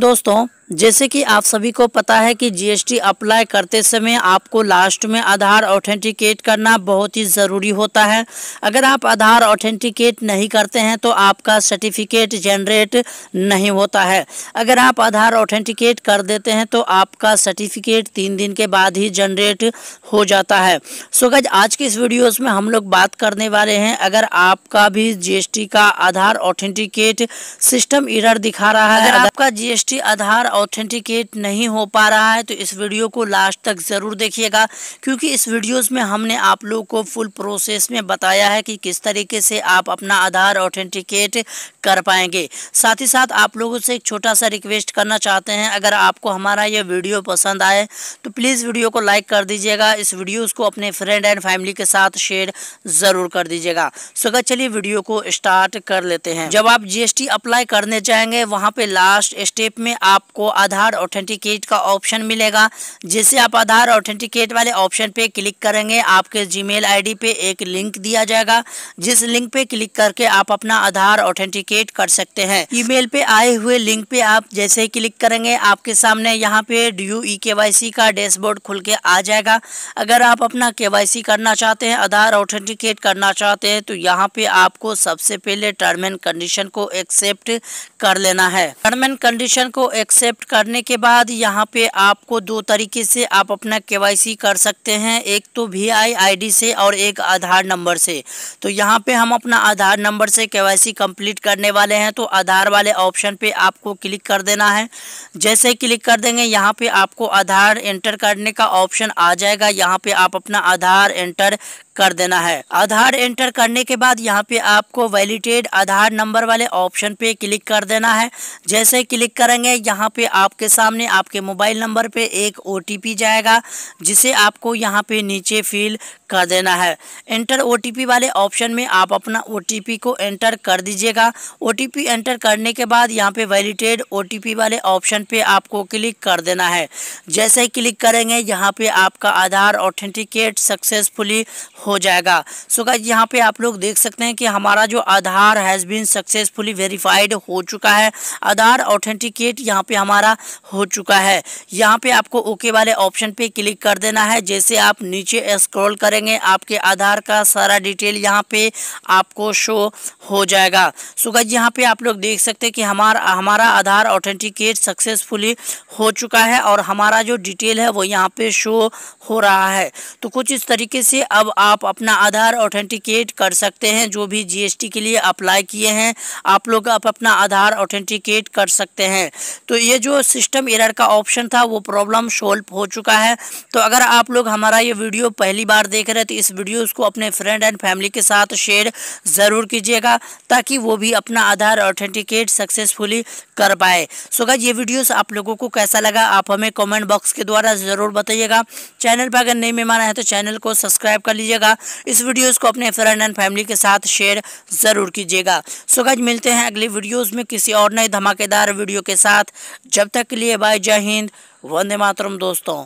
दोस्तों जैसे कि आप सभी को पता है कि जीएसटी अप्लाई करते समय आपको लास्ट में आधार ऑथेंटिकेट करना बहुत ही ज़रूरी होता है अगर आप आधार ऑथेंटिकेट नहीं करते हैं तो आपका सर्टिफिकेट जनरेट नहीं होता है अगर आप आधार ऑथेंटिकेट कर देते हैं तो आपका सर्टिफिकेट तीन दिन के बाद ही जनरेट हो जाता है सो गज आज के इस वीडियोज़ में हम लोग बात करने वाले हैं अगर आपका भी जी का आधार ऑथेंटिकेट सिस्टम इरर दिखा रहा है आपका जीएसटी आधार ऑथेंटिकेट नहीं हो पा रहा है तो इस वीडियो को लास्ट तक ज़रूर देखिएगा क्योंकि इस वीडियोस में हमने आप लोगों को फुल प्रोसेस में बताया है कि किस तरीके से आप अपना आधार ऑथेंटिकेट कर पाएंगे साथ ही साथ आप लोगों से एक छोटा सा रिक्वेस्ट करना चाहते हैं अगर आपको हमारा यह वीडियो पसंद आए तो प्लीज़ वीडियो को लाइक कर दीजिएगा इस वीडियोज़ को अपने फ्रेंड एंड फैमिली के साथ शेयर ज़रूर कर दीजिएगा सोगा चलिए वीडियो को स्टार्ट कर लेते हैं जब आप जीएसटी अप्लाई करने जाएंगे वहाँ पे लास्ट स्टेप में आपको आधार ऑथेंटिकेट का ऑप्शन मिलेगा जिससे आप आधार ऑथेंटिकेट वाले ऑप्शन पे क्लिक करेंगे आपके जीमेल आईडी पे एक लिंक दिया जाएगा जिस लिंक पे क्लिक करके आप अपना आधार ऑथेंटिकेट कर सकते हैं ईमेल पे आए हुए लिंक पे आप जैसे ही क्लिक करेंगे आपके सामने यहाँ पे डी ई के वाई सी का डैशबोर्ड खुल के आ जाएगा अगर आप अपना के वाई सी करना चाहते हैं आधार ऑथेंटिकेट करना चाहते हैं तो यहाँ पे आपको सबसे पहले टर्म एंड कंडीशन को एक्सेप्ट कर लेना है टर्म एंड कंडीशन को एक्सेप्ट एक्सेप्ट करने के बाद यहाँ पे आपको दो तरीके से आप अपना केवाईसी कर सकते हैं एक तो वी आई डी से और एक आधार नंबर से तो यहाँ पे हम अपना आधार नंबर से केवाईसी कंप्लीट करने वाले हैं तो आधार वाले ऑप्शन पे आपको क्लिक कर देना है जैसे क्लिक कर देंगे यहाँ पे आपको आधार एंटर करने का ऑप्शन आ जाएगा यहाँ पर आप अपना आधार एंटर कर देना है आधार एंटर करने के बाद यहाँ पे आपको वैलिडेट आधार नंबर वाले ऑप्शन पे क्लिक कर देना है जैसे क्लिक करेंगे यहाँ पे आपके सामने आपके मोबाइल नंबर पे एक ओ जाएगा जिसे आपको यहाँ पे नीचे फिल कर देना है एंटर ओ वाले ऑप्शन में आप अपना ओ को एंटर कर दीजिएगा ओ एंटर करने के बाद यहाँ पे वैलिडेड ओ वाले ऑप्शन पे आपको क्लिक कर देना है जैसे ही क्लिक करेंगे यहाँ पे आपका आधार ऑथेंटिकेट सक्सेसफुली हो जाएगा सो यहाँ पे आप लोग देख सकते हैं कि हमारा जो Aadhaar has been successfully verified हो चुका है आधार ऑथेंटिकेट यहाँ पे हमारा हो चुका है यहाँ पे आपको ओके वाले ऑप्शन पे क्लिक कर देना है जैसे आप नीचे स्क्रॉल करेंगे करेंगे आपके आधार का सारा डिटेल यहाँ पे आपको शो हो जाएगा सुगज यहाँ पे आप लोग देख सकते हैं कि हमारा हमारा आधार ऑथेंटिकेट सक्सेसफुली हो चुका है और हमारा जो डिटेल है वो यहाँ पे शो हो रहा है तो कुछ इस तरीके से अब आप अपना आधार ऑथेंटिकेट कर सकते हैं जो भी जीएसटी के लिए अप्लाई किए हैं आप लोग आप अपना आधार ऑथेंटिकेट कर सकते हैं तो ये जो सिस्टम एरर का ऑप्शन था वो प्रॉब्लम सोल्व हो चुका है तो अगर आप लोग हमारा ये वीडियो पहली बार देख करें तो इस वीडियो को अपने फ्रेंड एंड फैमिली के साथ शेयर ज़रूर कीजिएगा ताकि वो भी अपना आधार ऑथेंटिकेट सक्सेसफुली कर पाए सो गाइज ये वीडियोस आप लोगों को कैसा लगा आप हमें कमेंट बॉक्स के द्वारा ज़रूर बताइएगा चैनल पर अगर नहीं मेहमान है तो चैनल को सब्सक्राइब कर लीजिएगा इस वीडियोज़ को अपने फ्रेंड एंड फैमिली के साथ शेयर ज़रूर कीजिएगा सो गाइज मिलते हैं अगली वीडियोज़ में किसी और नए धमाकेदार वीडियो के साथ जब तक के लिए बाय जय हिंद वंदे मातरम दोस्तों